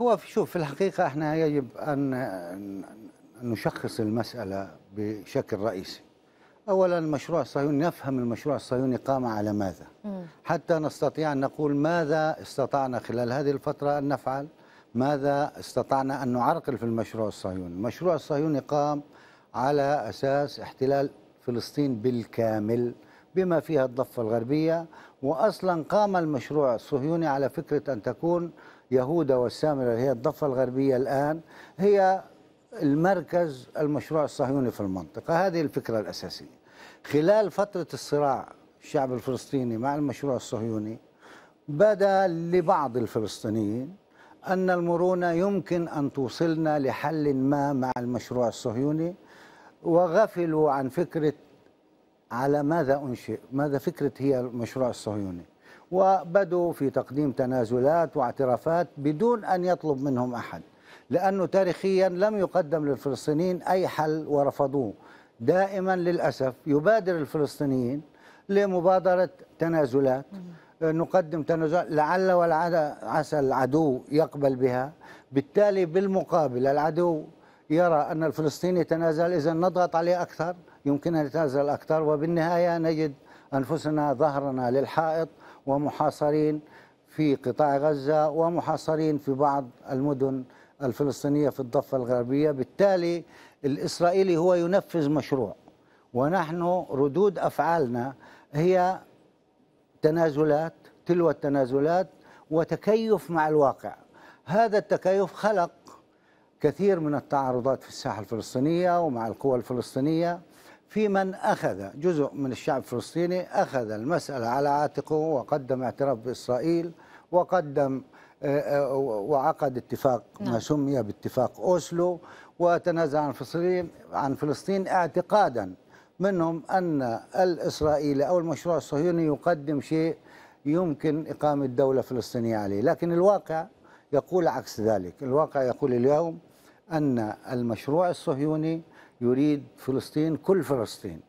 هو شوف في الحقيقة احنا يجب أن نشخص المسألة بشكل رئيسي أولا المشروع الصهيوني نفهم المشروع الصهيوني قام على ماذا حتى نستطيع أن نقول ماذا استطعنا خلال هذه الفترة أن نفعل ماذا استطعنا أن نعرقل في المشروع الصهيوني المشروع الصهيوني قام على أساس احتلال فلسطين بالكامل بما فيها الضفة الغربية وأصلا قام المشروع الصهيوني على فكرة أن تكون يهودا والسامرة هي الضفة الغربية الآن هي المركز المشروع الصهيوني في المنطقة هذه الفكرة الأساسية خلال فترة الصراع الشعب الفلسطيني مع المشروع الصهيوني بدا لبعض الفلسطينيين أن المرونة يمكن أن توصلنا لحل ما مع المشروع الصهيوني وغفلوا عن فكرة على ماذا أنشئ ماذا فكرة هي المشروع الصهيوني وبدوا في تقديم تنازلات واعترافات بدون أن يطلب منهم أحد لأنه تاريخيا لم يقدم للفلسطينيين أي حل ورفضوه دائما للأسف يبادر الفلسطينيين لمبادرة تنازلات نقدم تنازلات لعل عسى العدو يقبل بها بالتالي بالمقابل العدو يرى أن الفلسطيني يتنازل إذا نضغط عليه أكثر يمكن أن يتنازل أكثر وبالنهاية نجد أنفسنا ظهرنا للحائط ومحاصرين في قطاع غزة ومحاصرين في بعض المدن الفلسطينية في الضفة الغربية بالتالي الإسرائيلي هو ينفذ مشروع ونحن ردود أفعالنا هي تنازلات تلو التنازلات وتكيف مع الواقع هذا التكيف خلق كثير من التعارضات في الساحه الفلسطينيه ومع القوى الفلسطينيه في من اخذ جزء من الشعب الفلسطيني اخذ المساله على عاتقه وقدم اعتراف باسرائيل وقدم آه، آه، وعقد اتفاق نعم. ما سمي باتفاق اوسلو وتنازع عن فلسطين عن فلسطين اعتقادا منهم ان الاسرائيلي او المشروع الصهيوني يقدم شيء يمكن اقامه دوله فلسطينيه عليه، لكن الواقع يقول عكس ذلك، الواقع يقول اليوم أن المشروع الصهيوني يريد فلسطين كل فلسطين